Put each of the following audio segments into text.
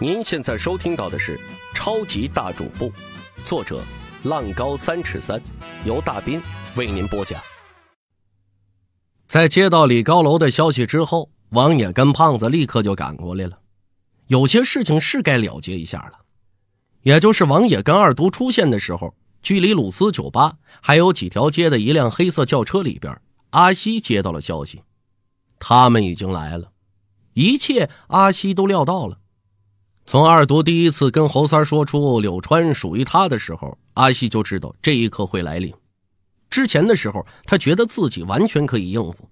您现在收听到的是《超级大主播》，作者浪高三尺三，由大斌为您播讲。在接到李高楼的消息之后，王野跟胖子立刻就赶过来了。有些事情是该了结一下了。也就是王野跟二都出现的时候，距离鲁斯酒吧还有几条街的一辆黑色轿车里边，阿西接到了消息，他们已经来了。一切，阿西都料到了。从二独第一次跟侯三说出柳川属于他的时候，阿西就知道这一刻会来临。之前的时候，他觉得自己完全可以应付。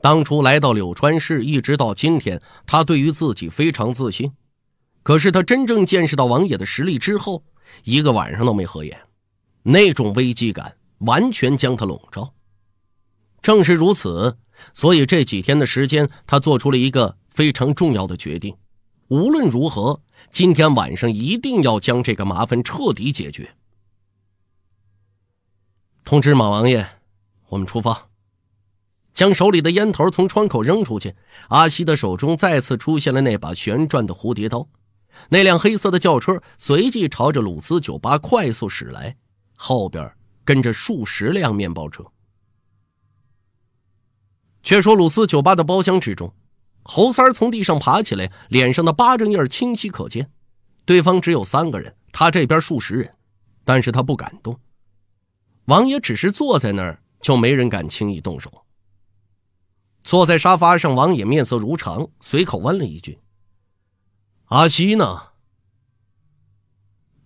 当初来到柳川市，一直到今天，他对于自己非常自信。可是他真正见识到王野的实力之后，一个晚上都没合眼，那种危机感完全将他笼罩。正是如此，所以这几天的时间，他做出了一个非常重要的决定。无论如何，今天晚上一定要将这个麻烦彻底解决。通知马王爷，我们出发。将手里的烟头从窗口扔出去，阿西的手中再次出现了那把旋转的蝴蝶刀。那辆黑色的轿车随即朝着鲁斯酒吧快速驶来，后边跟着数十辆面包车。却说鲁斯酒吧的包厢之中。侯三从地上爬起来，脸上的巴掌印清晰可见。对方只有三个人，他这边数十人，但是他不敢动。王爷只是坐在那儿，就没人敢轻易动手。坐在沙发上，王爷面色如常，随口问了一句：“阿西呢？”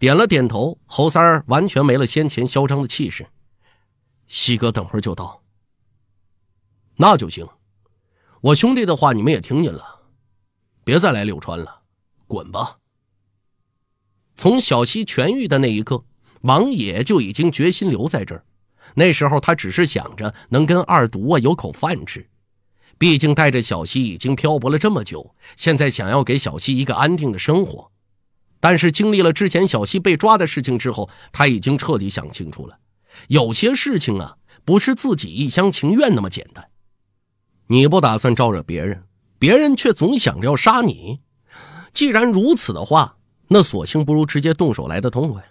点了点头，侯三儿完全没了先前嚣张的气势。“西哥等会儿就到。”那就行。我兄弟的话你们也听见了，别再来柳川了，滚吧！从小溪痊愈的那一刻，王野就已经决心留在这儿。那时候他只是想着能跟二独啊有口饭吃，毕竟带着小溪已经漂泊了这么久，现在想要给小溪一个安定的生活。但是经历了之前小溪被抓的事情之后，他已经彻底想清楚了，有些事情啊不是自己一厢情愿那么简单。你不打算招惹别人，别人却总想着要杀你。既然如此的话，那索性不如直接动手来的痛快。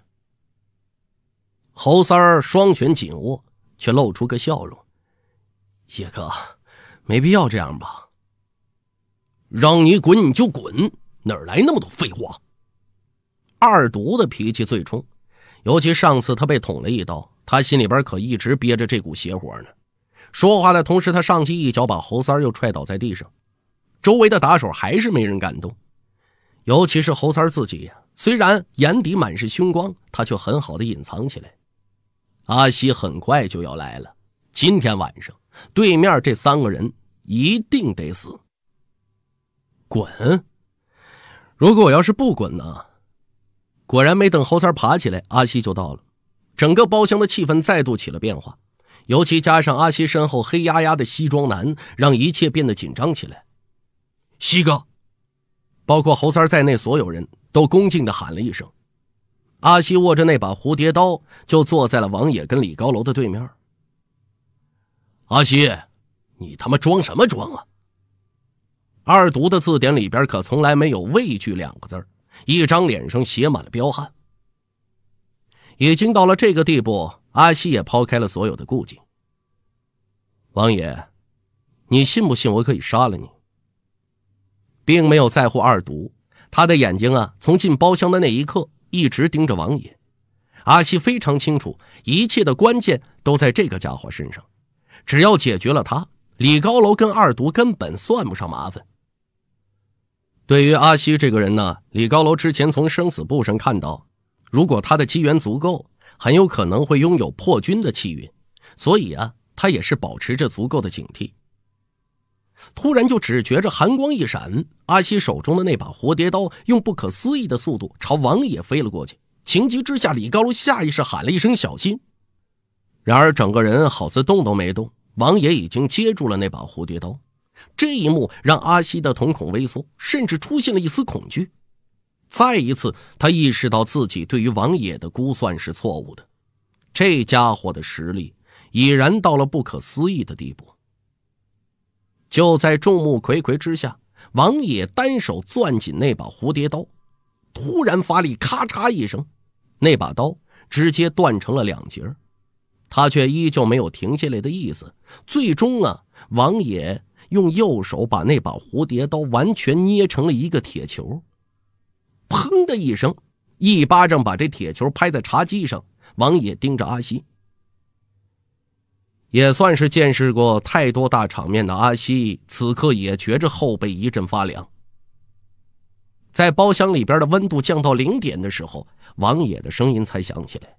侯三儿双拳紧握，却露出个笑容：“叶哥，没必要这样吧？让你滚你就滚，哪来那么多废话？”二独的脾气最冲，尤其上次他被捅了一刀，他心里边可一直憋着这股邪火呢。说话的同时，他上去一脚把猴三又踹倒在地上。周围的打手还是没人敢动，尤其是猴三自己呀，虽然眼底满是凶光，他却很好的隐藏起来。阿西很快就要来了，今天晚上对面这三个人一定得死。滚！如果我要是不滚呢？果然没等猴三爬起来，阿西就到了，整个包厢的气氛再度起了变化。尤其加上阿西身后黑压压的西装男，让一切变得紧张起来。西哥，包括侯三在内，所有人都恭敬地喊了一声。阿西握着那把蝴蝶刀，就坐在了王野跟李高楼的对面。阿西，你他妈装什么装啊？二独的字典里边可从来没有畏惧两个字，一张脸上写满了彪悍。已经到了这个地步，阿西也抛开了所有的顾忌。王爷，你信不信我可以杀了你？并没有在乎二毒，他的眼睛啊，从进包厢的那一刻一直盯着王爷。阿西非常清楚，一切的关键都在这个家伙身上。只要解决了他，李高楼跟二毒根本算不上麻烦。对于阿西这个人呢，李高楼之前从生死簿上看到。如果他的机缘足够，很有可能会拥有破军的气运，所以啊，他也是保持着足够的警惕。突然就只觉着寒光一闪，阿西手中的那把蝴蝶刀用不可思议的速度朝王爷飞了过去。情急之下，李高楼下意识喊了一声“小心”，然而整个人好似动都没动，王爷已经接住了那把蝴蝶刀。这一幕让阿西的瞳孔微缩，甚至出现了一丝恐惧。再一次，他意识到自己对于王野的估算是错误的，这家伙的实力已然到了不可思议的地步。就在众目睽睽之下，王野单手攥紧那把蝴蝶刀，突然发力，咔嚓一声，那把刀直接断成了两截。他却依旧没有停下来的意思。最终啊，王野用右手把那把蝴蝶刀完全捏成了一个铁球。砰的一声，一巴掌把这铁球拍在茶几上。王野盯着阿西，也算是见识过太多大场面的阿西，此刻也觉着后背一阵发凉。在包厢里边的温度降到零点的时候，王野的声音才响起来：“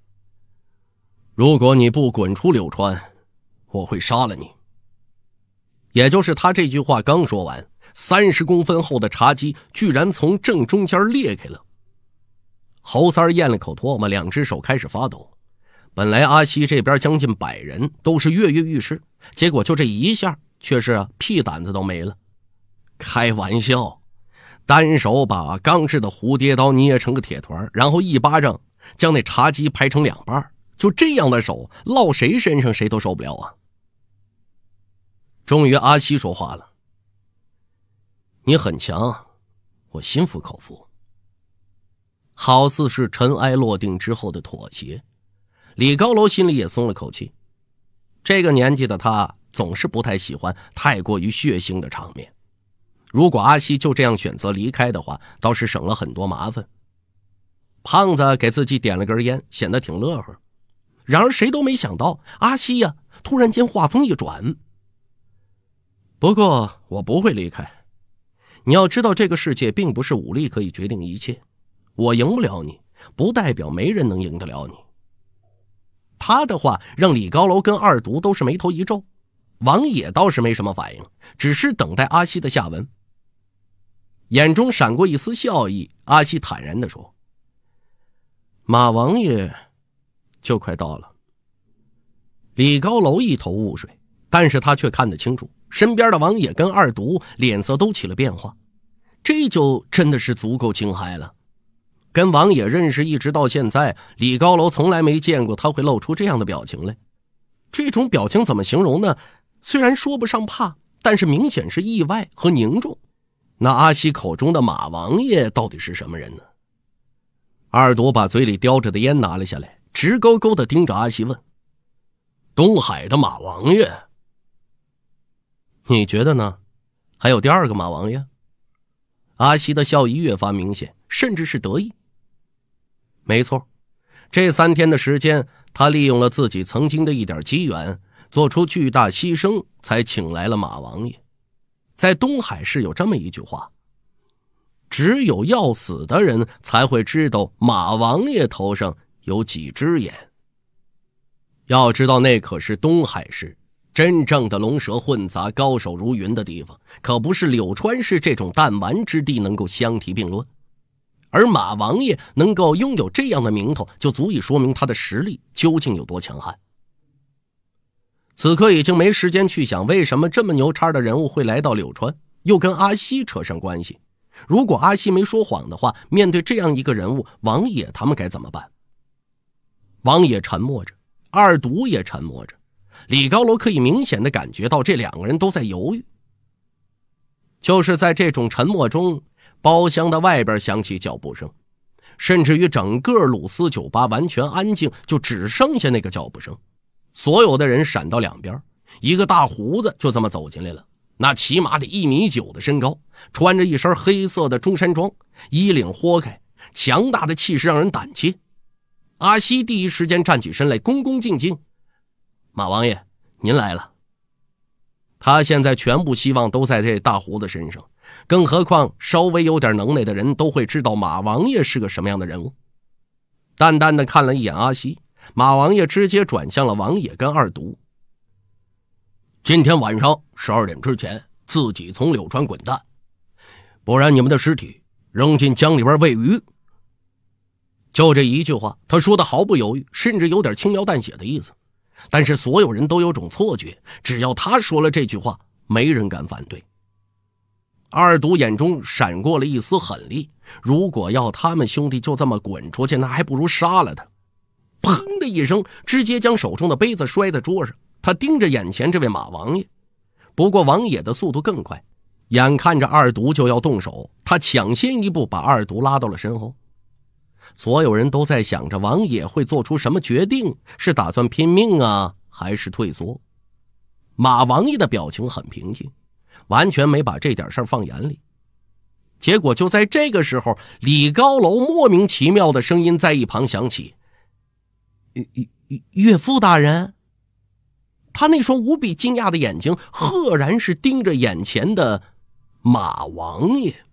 如果你不滚出柳川，我会杀了你。”也就是他这句话刚说完。三十公分厚的茶几居然从正中间裂开了。侯三咽了口唾沫，两只手开始发抖。本来阿西这边将近百人都是跃跃欲试，结果就这一下，却是屁胆子都没了。开玩笑，单手把钢制的蝴蝶刀捏成个铁团，然后一巴掌将那茶几拍成两半。就这样的手落谁身上，谁都受不了啊！终于阿西说话了。你很强，我心服口服。好似是尘埃落定之后的妥协，李高楼心里也松了口气。这个年纪的他总是不太喜欢太过于血腥的场面。如果阿西就这样选择离开的话，倒是省了很多麻烦。胖子给自己点了根烟，显得挺乐呵。然而谁都没想到，阿西呀，突然间话锋一转。不过我不会离开。你要知道，这个世界并不是武力可以决定一切。我赢不了你，不代表没人能赢得了你。他的话让李高楼跟二独都是眉头一皱，王野倒是没什么反应，只是等待阿西的下文。眼中闪过一丝笑意，阿西坦然地说：“马王爷就快到了。”李高楼一头雾水，但是他却看得清楚。身边的王爷跟二独脸色都起了变化，这就真的是足够惊骇了。跟王爷认识一直到现在，李高楼从来没见过他会露出这样的表情来。这种表情怎么形容呢？虽然说不上怕，但是明显是意外和凝重。那阿西口中的马王爷到底是什么人呢？二独把嘴里叼着的烟拿了下来，直勾勾地盯着阿西问：“东海的马王爷。”你觉得呢？还有第二个马王爷？阿西的笑意越发明显，甚至是得意。没错，这三天的时间，他利用了自己曾经的一点机缘，做出巨大牺牲，才请来了马王爷。在东海市有这么一句话：只有要死的人才会知道马王爷头上有几只眼。要知道，那可是东海市。真正的龙蛇混杂、高手如云的地方，可不是柳川市这种弹丸之地能够相提并论。而马王爷能够拥有这样的名头，就足以说明他的实力究竟有多强悍。此刻已经没时间去想为什么这么牛叉的人物会来到柳川，又跟阿西扯上关系。如果阿西没说谎的话，面对这样一个人物，王爷他们该怎么办？王爷沉默着，二独也沉默着。李高楼可以明显的感觉到，这两个人都在犹豫。就是在这种沉默中，包厢的外边响起脚步声，甚至于整个鲁斯酒吧完全安静，就只剩下那个脚步声。所有的人闪到两边，一个大胡子就这么走进来了。那起码得一米九的身高，穿着一身黑色的中山装，衣领豁开，强大的气势让人胆怯。阿西第一时间站起身来，恭恭敬敬。马王爷，您来了。他现在全部希望都在这大胡子身上，更何况稍微有点能耐的人都会知道马王爷是个什么样的人物。淡淡的看了一眼阿西，马王爷直接转向了王野跟二独。今天晚上十二点之前，自己从柳川滚蛋，不然你们的尸体扔进江里边喂鱼。就这一句话，他说的毫不犹豫，甚至有点轻描淡写的意思。但是所有人都有种错觉，只要他说了这句话，没人敢反对。二毒眼中闪过了一丝狠厉，如果要他们兄弟就这么滚出去，那还不如杀了他。砰的一声，直接将手中的杯子摔在桌上。他盯着眼前这位马王爷，不过王也的速度更快，眼看着二毒就要动手，他抢先一步把二毒拉到了身后。所有人都在想着王爷会做出什么决定，是打算拼命啊，还是退缩？马王爷的表情很平静，完全没把这点事儿放眼里。结果就在这个时候，李高楼莫名其妙的声音在一旁响起：“岳岳岳父大人。”他那双无比惊讶的眼睛，赫然是盯着眼前的马王爷。